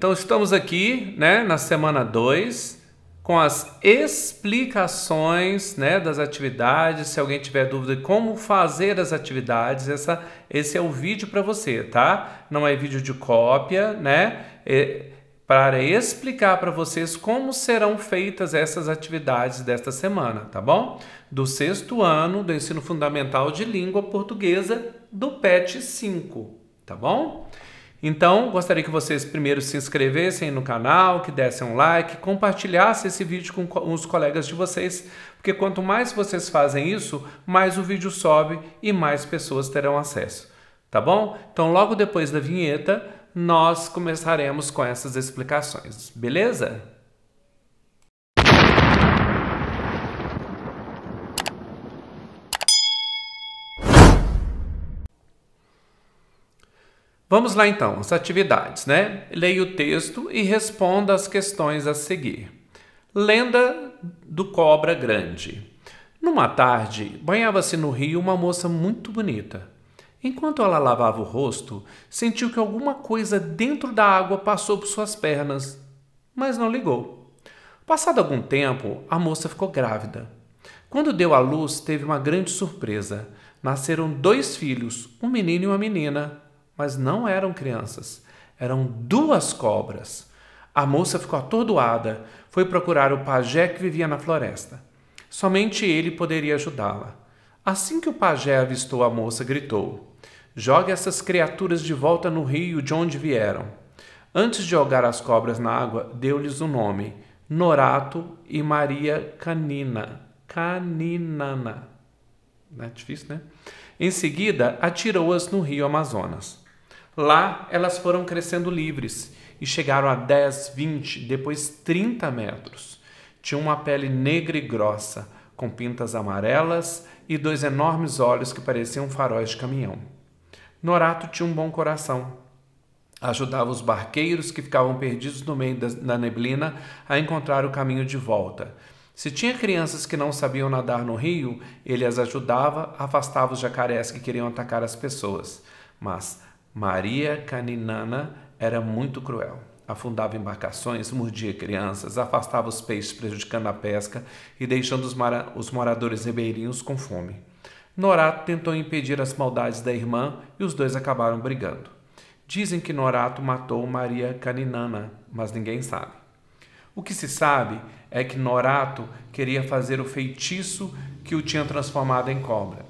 Então estamos aqui, né, na semana 2, com as explicações, né, das atividades. Se alguém tiver dúvida de como fazer as atividades, essa, esse é o vídeo para você, tá? Não é vídeo de cópia, né? É, para explicar para vocês como serão feitas essas atividades desta semana, tá bom? Do sexto ano do ensino fundamental de língua portuguesa do PET 5, tá bom? Então, gostaria que vocês primeiro se inscrevessem no canal, que dessem um like, compartilhassem esse vídeo com os colegas de vocês, porque quanto mais vocês fazem isso, mais o vídeo sobe e mais pessoas terão acesso. Tá bom? Então, logo depois da vinheta, nós começaremos com essas explicações, beleza? Vamos lá então, as atividades, né? Leia o texto e responda as questões a seguir. Lenda do Cobra Grande. Numa tarde, banhava-se no rio uma moça muito bonita. Enquanto ela lavava o rosto, sentiu que alguma coisa dentro da água passou por suas pernas, mas não ligou. Passado algum tempo, a moça ficou grávida. Quando deu à luz, teve uma grande surpresa. Nasceram dois filhos, um menino e uma menina mas não eram crianças, eram duas cobras. A moça ficou atordoada, foi procurar o pajé que vivia na floresta. Somente ele poderia ajudá-la. Assim que o pajé avistou a moça, gritou: Jogue essas criaturas de volta no rio de onde vieram. Antes de jogar as cobras na água, deu-lhes o um nome: Norato e Maria Canina. Caninana. Não é difícil, né? Em seguida, atirou-as no rio Amazonas. Lá elas foram crescendo livres e chegaram a 10, 20, depois 30 metros. Tinha uma pele negra e grossa, com pintas amarelas e dois enormes olhos que pareciam faróis de caminhão. Norato tinha um bom coração. Ajudava os barqueiros que ficavam perdidos no meio da neblina a encontrar o caminho de volta. Se tinha crianças que não sabiam nadar no rio, ele as ajudava, afastava os jacarés que queriam atacar as pessoas. Mas Maria Caninana era muito cruel. Afundava embarcações, mordia crianças, afastava os peixes, prejudicando a pesca e deixando os, os moradores ribeirinhos com fome. Norato tentou impedir as maldades da irmã e os dois acabaram brigando. Dizem que Norato matou Maria Caninana, mas ninguém sabe. O que se sabe é que Norato queria fazer o feitiço que o tinha transformado em cobra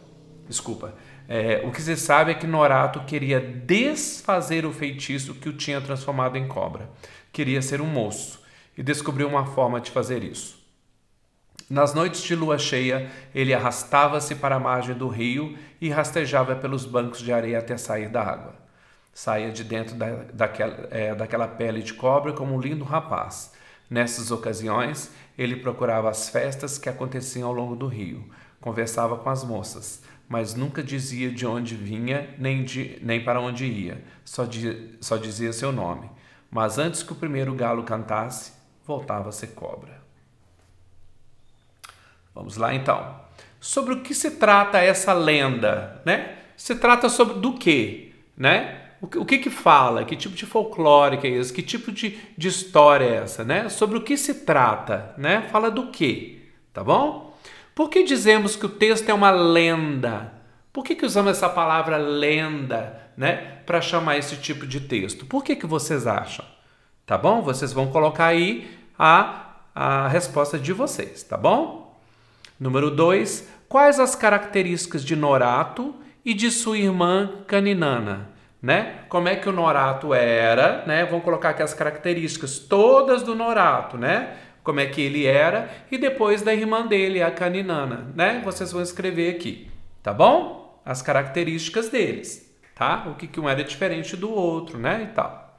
desculpa. É, o que se sabe é que Norato queria desfazer o feitiço que o tinha transformado em cobra. Queria ser um moço e descobriu uma forma de fazer isso. Nas noites de lua cheia, ele arrastava-se para a margem do rio e rastejava pelos bancos de areia até sair da água. Saía de dentro da, daquela, é, daquela pele de cobra como um lindo rapaz. Nessas ocasiões, ele procurava as festas que aconteciam ao longo do rio, conversava com as moças, mas nunca dizia de onde vinha nem, de, nem para onde ia, só, di, só dizia seu nome. Mas antes que o primeiro galo cantasse, voltava a ser cobra. Vamos lá então. Sobre o que se trata essa lenda, né? Se trata sobre do quê, né? O que, o que, que fala? Que tipo de folclore que é esse? Que tipo de, de história é essa, né? Sobre o que se trata, né? Fala do quê, tá bom? Por que dizemos que o texto é uma lenda? Por que, que usamos essa palavra lenda, né, para chamar esse tipo de texto? Por que, que vocês acham? Tá bom? Vocês vão colocar aí a, a resposta de vocês, tá bom? Número 2. Quais as características de Norato e de sua irmã Caninana? Né? Como é que o Norato era, né? Vamos colocar aqui as características todas do Norato, né? como é que ele era, e depois da irmã dele, a Caninana, né? Vocês vão escrever aqui, tá bom? As características deles, tá? O que, que um era diferente do outro, né? E tal.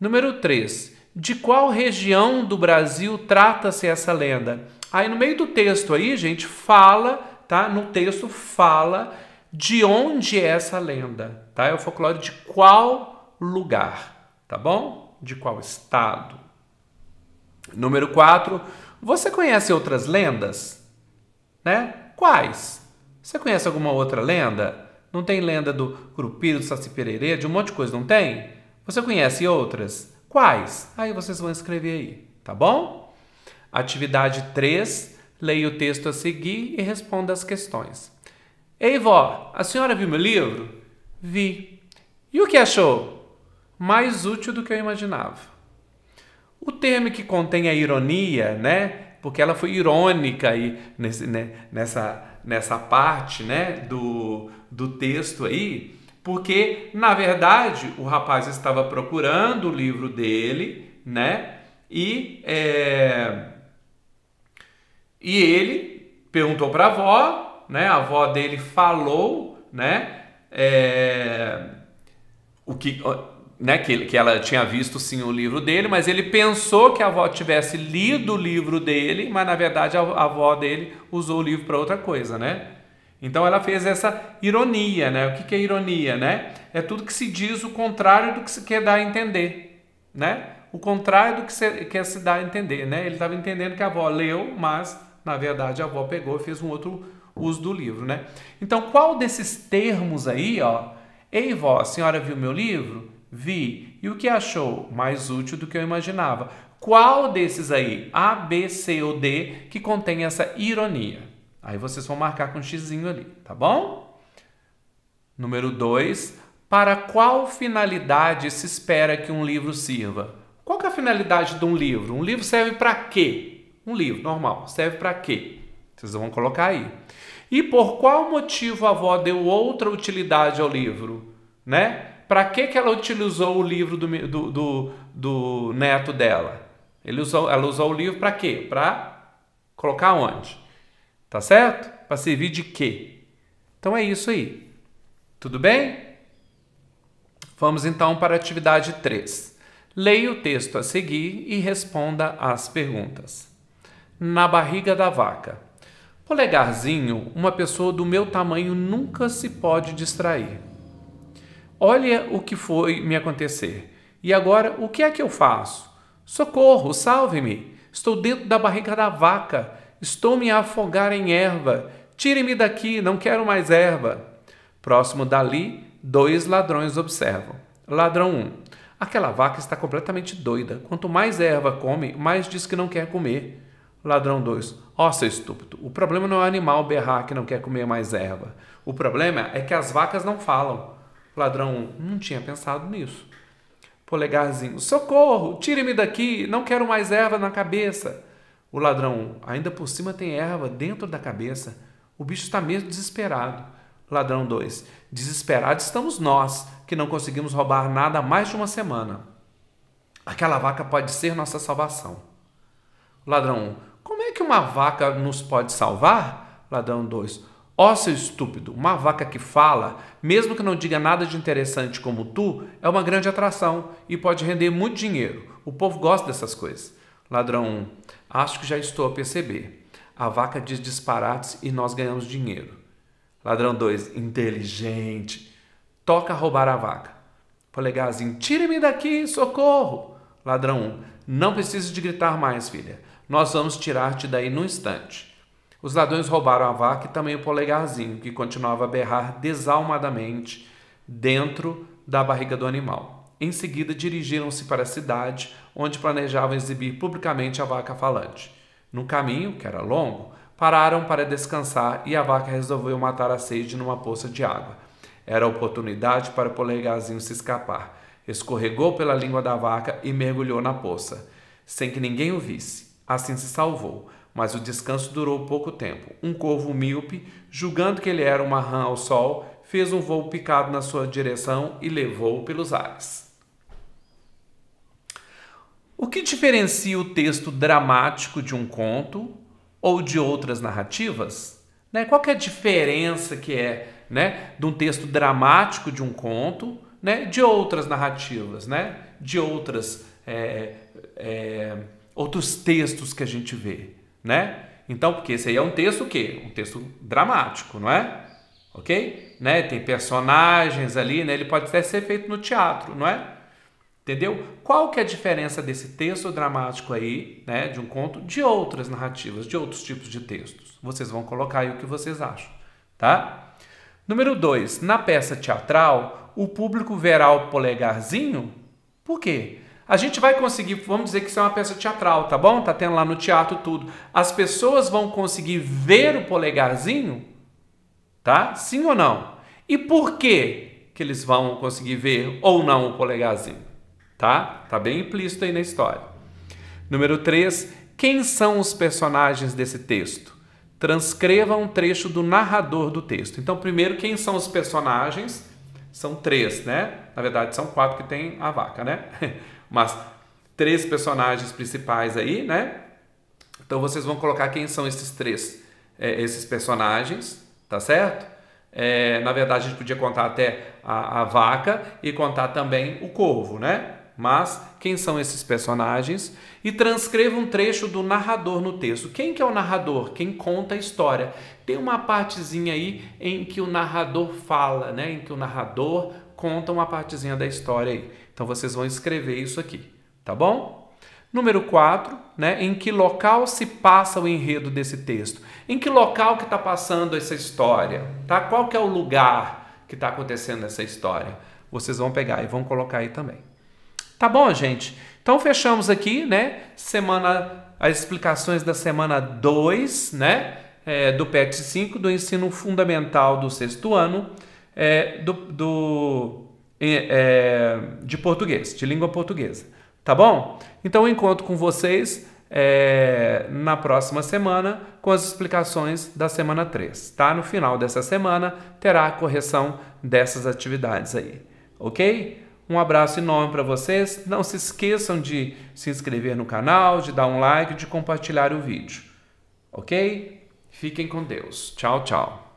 Número 3. De qual região do Brasil trata-se essa lenda? Aí no meio do texto aí, gente, fala, tá? No texto fala de onde é essa lenda, tá? É o folclore de qual lugar, tá bom? De qual estado. Número 4, você conhece outras lendas? Né? Quais? Você conhece alguma outra lenda? Não tem lenda do Curupira, do Saci Pererê, de um monte de coisa, não tem? Você conhece outras? Quais? Aí vocês vão escrever aí, tá bom? Atividade 3, leia o texto a seguir e responda as questões. Ei, vó, a senhora viu meu livro? Vi. E o que achou? Mais útil do que eu imaginava. O termo que contém a ironia, né? Porque ela foi irônica aí nesse, né? nessa, nessa parte né? do, do texto aí, porque na verdade o rapaz estava procurando o livro dele, né? E, é... e ele perguntou para a avó, né? A avó dele falou, né? É... O que né, que, que ela tinha visto sim o livro dele, mas ele pensou que a avó tivesse lido o livro dele, mas na verdade a, a avó dele usou o livro para outra coisa, né? Então ela fez essa ironia, né? O que, que é ironia, né? É tudo que se diz o contrário do que se quer dar a entender, né? O contrário do que se quer se dar a entender, né? Ele estava entendendo que a avó leu, mas na verdade a avó pegou e fez um outro uso do livro, né? Então qual desses termos aí, ó? Ei, vó, a senhora viu meu livro? Vi. E o que achou? Mais útil do que eu imaginava. Qual desses aí, A, B, C ou D, que contém essa ironia? Aí vocês vão marcar com um xizinho ali, tá bom? Número 2. Para qual finalidade se espera que um livro sirva? Qual que é a finalidade de um livro? Um livro serve para quê? Um livro normal serve para quê? Vocês vão colocar aí. E por qual motivo a avó deu outra utilidade ao livro, né? para que, que ela utilizou o livro do, do, do, do neto dela? Ele usou, ela usou o livro para quê? Para colocar onde? Tá certo? Para servir de quê? Então é isso aí. Tudo bem? Vamos então para a atividade 3. Leia o texto a seguir e responda às perguntas. Na barriga da vaca. Polegarzinho, uma pessoa do meu tamanho nunca se pode distrair. Olha o que foi me acontecer. E agora, o que é que eu faço? Socorro, salve-me! Estou dentro da barriga da vaca, estou me a afogar em erva. Tire-me daqui, não quero mais erva. Próximo dali, dois ladrões observam. Ladrão 1. Um, Aquela vaca está completamente doida. Quanto mais erva come, mais diz que não quer comer. Ladrão 2. Ó, oh, seu estúpido, o problema não é o animal berrar que não quer comer mais erva. O problema é que as vacas não falam. Ladrão 1, não tinha pensado nisso. Polegarzinho, socorro, tire-me daqui, não quero mais erva na cabeça. O ladrão 1, ainda por cima tem erva dentro da cabeça. O bicho está mesmo desesperado. Ladrão 2, desesperados estamos nós, que não conseguimos roubar nada há mais de uma semana. Aquela vaca pode ser nossa salvação. Ladrão 1, como é que uma vaca nos pode salvar? Ladrão 2, Ó oh, seu estúpido, uma vaca que fala, mesmo que não diga nada de interessante como tu, é uma grande atração e pode render muito dinheiro. O povo gosta dessas coisas. Ladrão 1. Acho que já estou a perceber. A vaca diz disparates e nós ganhamos dinheiro. Ladrão 2. Inteligente. Toca roubar a vaca. Polegarzinho. Tire-me daqui, socorro. Ladrão 1. Não precisa de gritar mais, filha. Nós vamos tirar-te daí num instante. Os ladrões roubaram a vaca e também o polegarzinho, que continuava a berrar desalmadamente dentro da barriga do animal. Em seguida, dirigiram-se para a cidade, onde planejavam exibir publicamente a vaca falante. No caminho, que era longo, pararam para descansar e a vaca resolveu matar a sede numa poça de água. Era a oportunidade para o polegarzinho se escapar. Escorregou pela língua da vaca e mergulhou na poça, sem que ninguém o visse. Assim se salvou mas o descanso durou pouco tempo. Um corvo míope, julgando que ele era uma rã ao sol, fez um voo picado na sua direção e levou-o pelos ares. O que diferencia o texto dramático de um conto ou de outras narrativas? Né? Qual é a diferença que é né, de um texto dramático de um conto né, de outras narrativas, né, de outras, é, é, outros textos que a gente vê? né? Então, porque esse aí é um texto o quê? Um texto dramático, não é? Ok? Né? Tem personagens ali, né? Ele pode até ser feito no teatro, não é? Entendeu? Qual que é a diferença desse texto dramático aí, né, de um conto, de outras narrativas, de outros tipos de textos? Vocês vão colocar aí o que vocês acham, tá? Número 2. Na peça teatral, o público verá o polegarzinho? Por quê? a gente vai conseguir, vamos dizer que isso é uma peça teatral, tá bom? Tá tendo lá no teatro tudo. As pessoas vão conseguir ver o polegarzinho, tá? Sim ou não? E por que que eles vão conseguir ver ou não o polegarzinho, tá? Tá bem implícito aí na história. Número 3, quem são os personagens desse texto? Transcreva um trecho do narrador do texto. Então, primeiro, quem são os personagens? São três, né? Na verdade, são quatro que tem a vaca, né? umas três personagens principais aí, né? Então vocês vão colocar quem são esses três, é, esses personagens, tá certo? É, na verdade, a gente podia contar até a, a vaca e contar também o corvo, né? mas quem são esses personagens e transcreva um trecho do narrador no texto. Quem que é o narrador? Quem conta a história? Tem uma partezinha aí em que o narrador fala, né? Em que o narrador conta uma partezinha da história aí. Então vocês vão escrever isso aqui, tá bom? Número 4, né, em que local se passa o enredo desse texto? Em que local que está passando essa história? Tá? Qual que é o lugar que está acontecendo essa história? Vocês vão pegar e vão colocar aí também. Tá bom, gente? Então fechamos aqui, né? Semana, as explicações da semana 2, né? É, do PET 5, do ensino fundamental do sexto ano, é, do, do é, de português, de língua portuguesa. Tá bom? Então eu encontro com vocês é, na próxima semana com as explicações da semana 3, tá? No final dessa semana terá a correção dessas atividades aí, ok? Um abraço enorme para vocês. Não se esqueçam de se inscrever no canal, de dar um like, de compartilhar o vídeo, ok? Fiquem com Deus. Tchau, tchau.